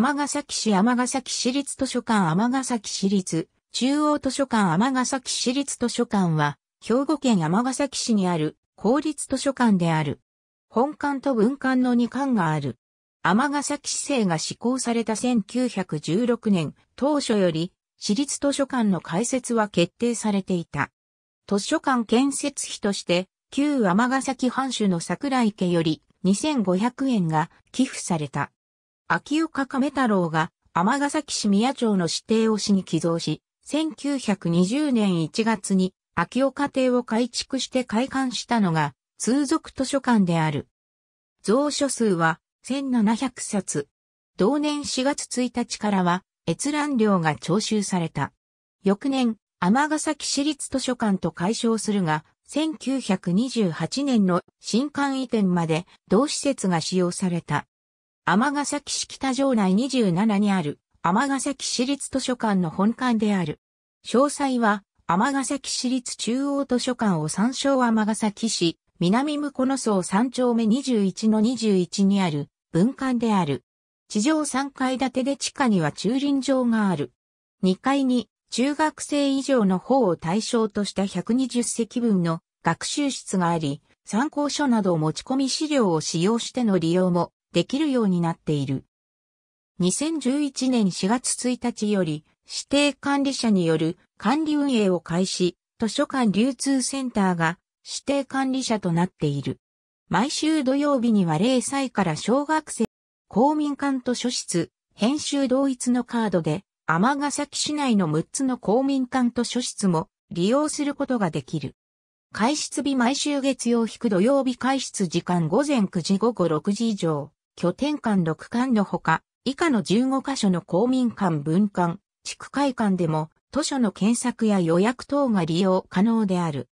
尼崎市尼崎市立図書館尼崎市立中央図書館尼崎市立図書館は、兵庫県尼崎市にある公立図書館である。本館と文館の2館がある。尼崎市政が施行された1916年、当初より、市立図書館の開設は決定されていた。図書館建設費として、旧尼崎藩主の桜池より2500円が寄付された。秋岡亀太郎がヶ崎市宮町の指定を市に寄贈し、1920年1月に秋岡邸を改築して開館したのが通俗図書館である。蔵書数は1700冊。同年4月1日からは閲覧料が徴収された。翌年、ヶ崎市立図書館と解消するが、1928年の新館移転まで同施設が使用された。尼崎市北城内27にある、尼崎市立図書館の本館である。詳細は、尼崎市立中央図書館を参照尼崎市、南向野荘3丁目21の21にある、文館である。地上3階建てで地下には駐輪場がある。2階に、中学生以上の方を対象とした120席分の学習室があり、参考書など持ち込み資料を使用しての利用もできるようになっている。2011年4月1日より指定管理者による管理運営を開始、図書館流通センターが指定管理者となっている。毎週土曜日には0歳から小学生、公民館図書室、編集同一のカードで、天ヶ崎市内の6つの公民館図書室も利用することができる。開室日毎週月曜引く土曜日開室時間午前9時午後6時以上。拠点間6間のほか、以下の15箇所の公民館文館、地区会館でも、図書の検索や予約等が利用可能である。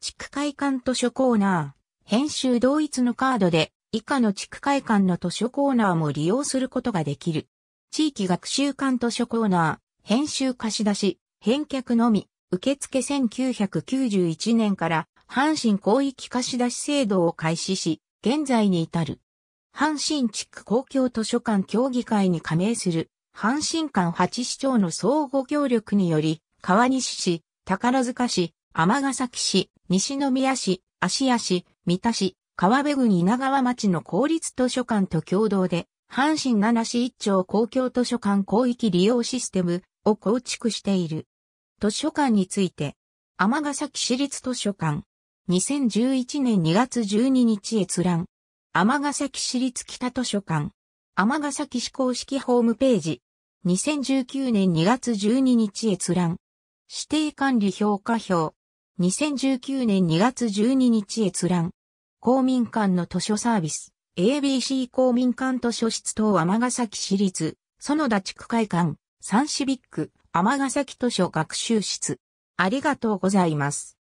地区会館図書コーナー、編集同一のカードで、以下の地区会館の図書コーナーも利用することができる。地域学習館図書コーナー、編集貸し出し、返却のみ、受付1991年から阪神広域貸し出し制度を開始し、現在に至る。阪神地区公共図書館協議会に加盟する、阪神館八市町の相互協力により、川西市、宝塚市、尼崎市、西宮市、芦屋市、三田市、川辺郡稲川町の公立図書館と共同で、阪神七市一町公共図書館広域利用システムを構築している。図書館について、尼崎市立図書館、2011年2月12日閲覧。尼崎市立北図書館。尼崎市公式ホームページ。2019年2月12日閲覧。指定管理評価表。2019年2月12日閲覧。公民館の図書サービス。ABC 公民館図書室等尼崎市立、園田地区会館、サンシビック、尼崎図書学習室。ありがとうございます。